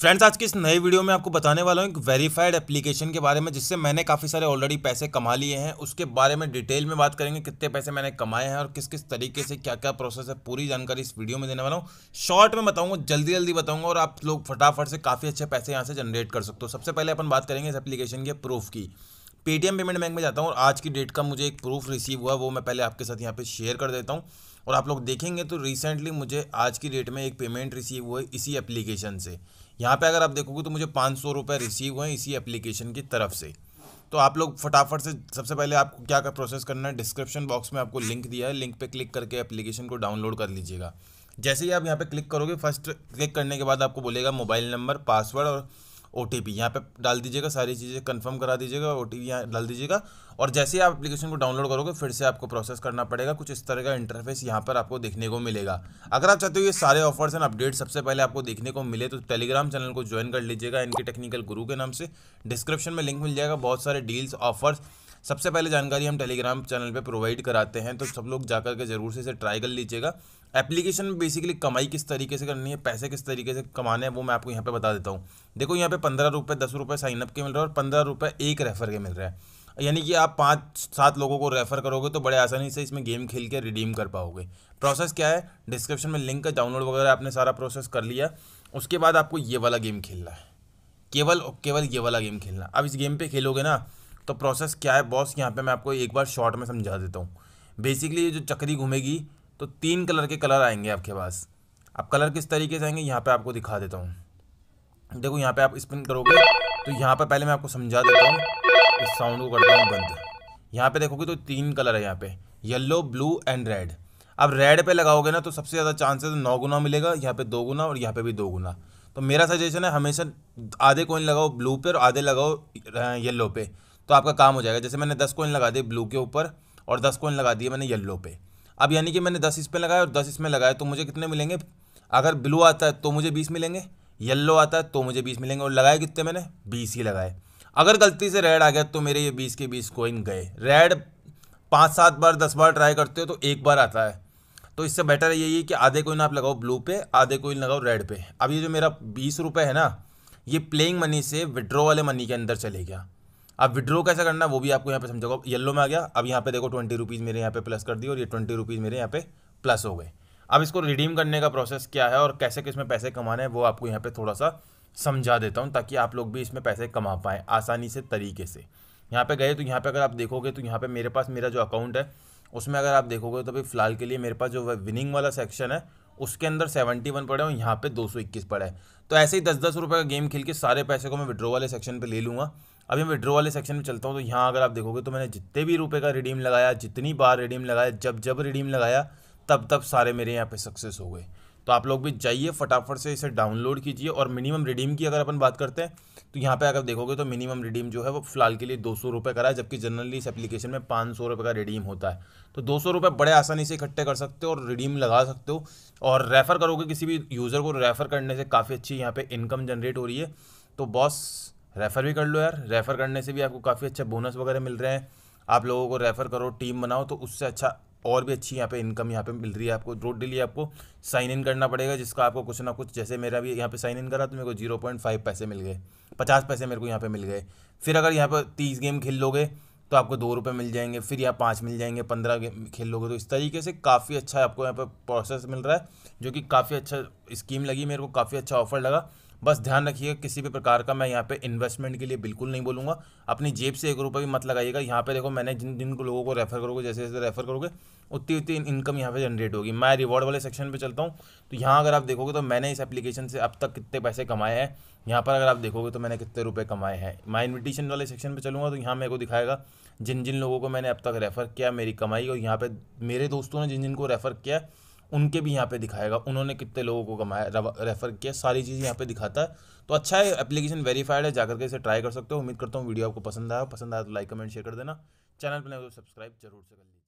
friends आज के इस नए वीडियो में आपको बताने वाला हूँ एक वेरीफाइड एप्लीकेशन के बारे में जिससे मैंने काफ़ी सारे ऑलरेडी पैसे कमा लिए हैं उसके बारे में डिटेल में बात करेंगे कितने पैसे मैंने कमाए हैं और किस किस तरीके से क्या क्या प्रोसेस है पूरी जानकारी इस वीडियो में देने वाला हूँ शॉर्ट में बताऊँगा जल्दी जल्दी बताऊँगा और आप लोग फटाफट से काफ़ी अच्छे पैसे यहाँ से जनरेट कर सकते हो सबसे पहले अपन बात करेंगे इस एप्लीकेशन के प्रूफ की पेटीएम पेमेंट बैंक में जाता हूँ और आज की डेट का मुझे एक प्रूफ रिसीव हुआ वो मैं पहले आपके साथ यहाँ पे शेयर कर देता हूँ और आप लोग देखेंगे तो रिसेंटली मुझे आज की डेट में एक पेमेंट रिसीव हुआ है इसी एप्लीकेशन से यहाँ पे अगर आप देखोगे तो मुझे पाँच सौ रुपये रिसीव हुए इसी एप्लीकेशन की तरफ से तो आप लोग फटाफट से सबसे पहले आपको क्या क्या प्रोसेस करना है डिस्क्रिप्शन बॉक्स में आपको लिंक दिया है लिंक पर क्लिक करके एप्लीकेशन को डाउनलोड कर लीजिएगा जैसे ही आप यहाँ पर क्लिक करोगे फर्स्ट क्लिक करने के बाद आपको बोलेगा मोबाइल नंबर पासवर्ड और ओ टी पी यहाँ पर डाल दीजिएगा सारी चीज़ें कन्फर्म करा दीजिएगा ओ टी पी यहाँ डाल दीजिएगा और जैसे ही आप एप्लीकेशन को डाउनलोड करोगे फिर से आपको प्रोसेस करना पड़ेगा कुछ इस तरह का इंटरफेस यहाँ पर आपको देखने को मिलेगा अगर आप चाहते हो ये सारे ऑफर्स एंड अपडेट सबसे पहले आपको देखने को मिले तो टेलीग्राम चैनल को ज्वाइन कर लीजिएगा इनके टेक्निकल गुरु के नाम से डिस्क्रिप्शन में लिंक मिल जाएगा बहुत सारे डील्स ऑफर्स सबसे पहले जानकारी हम टेलीग्राम चैनल पे प्रोवाइड कराते हैं तो सब लोग जाकर के ज़रूर से इसे ट्राई कर लीजिएगा एप्लीकेशन में बेसिकली कमाई किस तरीके से करनी है पैसे किस तरीके से कमाने हैं वो मैं आपको यहाँ पे बता देता हूँ देखो यहाँ पे पंद्रह रुपये दस रुपये साइनअप के मिल रहा है और पंद्रह रुपये एक रेफर के मिल रहा है यानी कि आप पाँच सात लोगों को रेफ़र करोगे तो बड़े आसानी से इसमें गेम खेल के रिडीम कर पाओगे प्रोसेस क्या है डिस्क्रिप्शन में लिंक का डाउनलोड वगैरह आपने सारा प्रोसेस कर लिया उसके बाद आपको ये वाला गेम खेलना है केवल केवल ये वाला गेम खेलना अब इस गेम पे खेलोगे ना तो प्रोसेस क्या है बॉस यहाँ पे मैं आपको एक बार शॉर्ट में समझा देता हूँ बेसिकली ये जो चक्री घूमेगी तो तीन कलर के कलर आएंगे आपके पास आप कलर किस तरीके से आएंगे यहाँ पे आपको दिखा देता हूँ देखो यहाँ पे आप स्पिन करोगे तो यहाँ पे पहले मैं आपको समझा देता हूँ इस साउंड को करता हूँ बंद यहाँ पे देखोगे तो तीन कलर है यहाँ पे येलो ब्लू एंड रेड अब रेड पे लगाओगे ना तो सबसे ज़्यादा चांसेस तो नौ गुना मिलेगा यहाँ पे दो गुना और यहाँ पे भी दो गुना तो मेरा सजेशन है हमेशा आधे कोइन लगाओ ब्लू पे और आधे लगाओ येलो पे तो आपका काम हो जाएगा जैसे मैंने दस कोइन लगा दिए ब्लू के ऊपर और दस कोइन लगा दिए मैंने येल्लो पे अब यानी कि मैंने दस इस पर लगाया और दस इसमें लगाया तो मुझे कितने मिलेंगे अगर ब्लू आता है तो मुझे बीस मिलेंगे येल्लो आता है तो मुझे बीस मिलेंगे और लगाए कितने मैंने बीस ही लगाए अगर गलती से रेड आ गया तो मेरे ये बीस के बीस कोइन गए रेड पाँच सात बार दस बार ट्राई करते हो तो एक बार आता है तो इससे बेटर यही है कि आधे कोइन आप लगाओ ब्लू पे आधे कोइन लगाओ रेड पे अब ये जो मेरा बीस रुपये है ना ये प्लेइंग मनी से विड्रॉ वाले मनी के अंदर चले गया अब विड्रॉ कैसे करना है वो भी आपको यहाँ पे समझाओ येलो में आ गया अब यहाँ पे देखो ट्वेंटी रुपीज़ मेरे यहाँ पे प्लस कर दिए और ये ट्वेंटी रुपीज़ मेरे यहाँ पे प्लस हो गए अब इसको रिडीम करने का प्रोसेस क्या है और कैसे किस में पैसे कमाने हैं वो आपको यहाँ पे थोड़ा सा समझा देता हूँ ताकि आप लोग भी इसमें पैसे कमा पाएँ आसानी से तरीके से यहाँ पे गए तो यहाँ पे अगर आप देखोगे तो यहाँ पे मेरे पास मेरा जो अकाउंट है उसमें अगर आप देखोगे तो अभी फ़िलहाल के लिए मेरे पास जो विनिंग वाला सेक्शन है उसके अंदर सेवेंटी वन पड़े और यहाँ पे दो सौ इक्कीस पड़े तो ऐसे ही दस दस रुपये का गेम खेल के सारे पैसे को मैं विड्रो वाले सेक्शन पर ले लूँगा अभी मैं विड्रो वाले सेक्शन में चलता हूँ तो यहाँ अगर आप देखोगे तो मैंने जितने भी रुपये का रिडीम लगाया जितनी बार रिडीम लगाया जब जब रिडीम लगाया तब तब सारे मेरे यहाँ पे सक्सेस हो गए तो आप लोग भी जाइए फटाफट से इसे डाउनलोड कीजिए और मिनिमम रिडीम की अगर अपन बात करते हैं तो यहाँ पर अगर देखोगे तो मिनिमम रिडीम जो है वो फिलहाल के लिए दो सौ रुपये करा है जबकि जनरली इस एप्लीकेशन में पाँच सौ रुपये का रिडीम होता है तो दो सौ रुपये बड़े आसानी से इकट्ठे कर सकते हो और रिडीम लगा सकते हो और रेफ़र करोगे किसी भी यूज़र को रेफ़र करने से काफ़ी अच्छी यहाँ पर इनकम जनरेट हो रही है तो बॉस रेफ़र भी कर लो यार रेफ़र करने से भी आपको काफ़ी अच्छा बोनस वगैरह मिल रहे हैं आप लोगों को रेफ़र करो टीम बनाओ तो उससे अच्छा और भी अच्छी यहाँ पे इनकम यहाँ पे मिल रही है आपको रोड डेली आपको साइन इन करना पड़ेगा जिसका आपको कुछ ना कुछ जैसे मेरा भी यहाँ पे साइन इन करा तो मेरे को जीरो पॉइंट फाइव पैसे मिल गए पचास पैसे मेरे को यहाँ पे मिल गए फिर अगर यहाँ पर तीस गेम खेल लोगे तो आपको दो रुपये मिल जाएंगे फिर यहाँ पाँच मिल जाएंगे पंद्रह गेम खेल लोगे तो इस तरीके से काफ़ी अच्छा आपको यहाँ पर प्रोसेस मिल रहा है जो कि काफ़ी अच्छा स्कीम लगी मेरे को काफ़ी अच्छा ऑफर लगा बस ध्यान रखिएगा किसी भी प्रकार का मैं यहाँ पे इन्वेस्टमेंट के लिए बिल्कुल नहीं बोलूँगा अपनी जेब से एक रुपये भी मत लगाइएगा यहाँ पे देखो मैंने जिन जिन लोगों को रेफर करोगे जैसे जैसे रेफर करोगे उतनी उतनी इनकम यहाँ पे जनरेट होगी मैं रिवॉर्ड वाले सेक्शन पे चलता हूँ तो यहाँ अगर आप देखोगे तो मैंने इस एप्लीकेशन से अब तक कितने पैसे कमाए हैं यहाँ पर अगर आप देखोगे तो मैंने कितने रुपये कमाए हैं मैं इन्विटेशन वाले सेक्शन पर चलूँगा तो यहाँ मेरे को दिखाएगा जिन जिन लोगों को मैंने अब तक रेफ़र किया मेरी कमाई और यहाँ पर मेरे दोस्तों ने जिन जिन को रेफ़र किया उनके भी यहाँ पे दिखाएगा उन्होंने कितने लोगों को कमाया रेफर किया सारी चीज़ यहाँ पे दिखाता है तो अच्छा है एप्लीकेशन वेरीफाइड है जाकर के इसे ट्राई कर सकते हो उम्मीद करता हूँ वीडियो आपको पसंद आया पसंद आया तो लाइक कमेंट शेयर कर देना चैनल पर सब्सक्राइब तो जरूर से कर लीजिए